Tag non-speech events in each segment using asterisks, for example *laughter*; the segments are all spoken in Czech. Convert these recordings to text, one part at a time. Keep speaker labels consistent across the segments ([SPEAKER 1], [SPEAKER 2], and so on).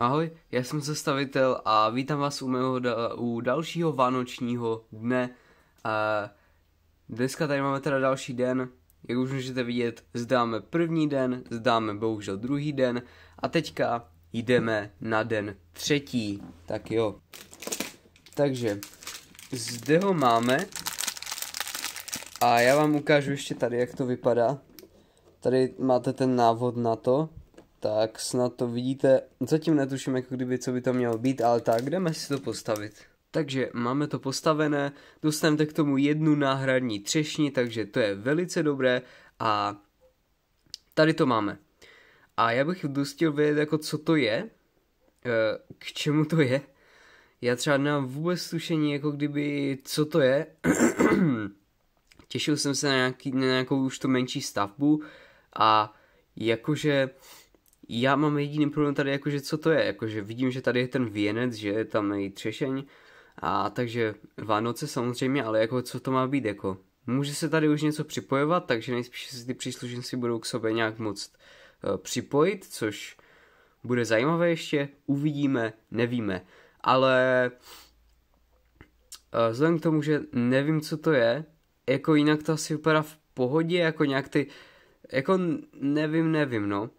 [SPEAKER 1] Ahoj, já jsem sestavitel a vítám vás u, mého u dalšího vánočního dne. dneska tady máme teda další den, jak už můžete vidět, zdáme první den, zdáme bohužel druhý den a teďka jdeme na den třetí, tak jo. Takže, zde ho máme a já vám ukážu ještě tady, jak to vypadá. Tady máte ten návod na to, tak snad to vidíte. Zatím netuším, jako kdyby, co by to mělo být, ale tak, jdeme si to postavit. Takže máme to postavené, dostanete k tomu jednu náhradní třešni, takže to je velice dobré a tady to máme. A já bych dostil vědět, jako co to je, eh, k čemu to je. Já třeba nemám vůbec tušení, jako kdyby, co to je. *clears throat* Těšil jsem se na, nějaký, na nějakou už tu menší stavbu a jakože já mám jediný problém tady, jakože co to je, jakože vidím, že tady je ten věnec, že je tam i třešeň, a takže Vánoce samozřejmě, ale jako co to má být, jako může se tady už něco připojovat, takže nejspíš si ty příslušenci budou k sobě nějak moc uh, eh, připojit, což bude zajímavé ještě, uvidíme, nevíme, ale uh, vzhledem k tomu, že nevím, co to je, jako jinak to asi vypadá v pohodě, jako nějak ty, jako nevím, nevím, no.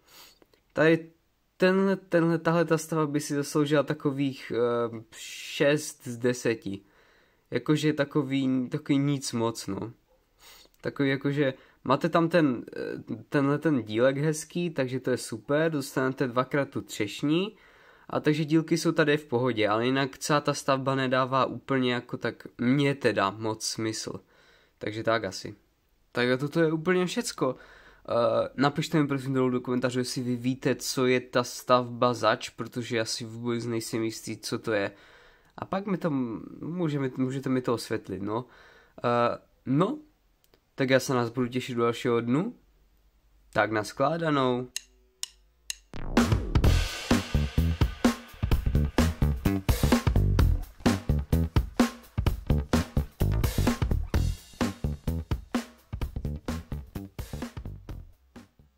[SPEAKER 1] Tady ten, tenhle, tahle ta stava by si zasloužila takových um, eh, 6 z 10. Jakože takový, takový nic moc, no. Takový jakože máte tam ten, eh, tenhle ten dílek hezký, takže to je super, dostanete dvakrát tu třešní, a takže dílky jsou tady v pohodě, ale jinak celá ta stavba nedává úplně jako tak mě teda moc smysl. Takže tak asi. Tak a toto je úplně všecko. Eh, napište mi prosím dolů do komentářů, jestli vy víte, co je ta stavba zač, protože já si vůbec nejsem jistý, co to je. A pak mi to, můžeme, můžete mi to osvětlit, no. Uh, no, tak já se nás budu těšit do dalšího dnu. Tak na skládanou.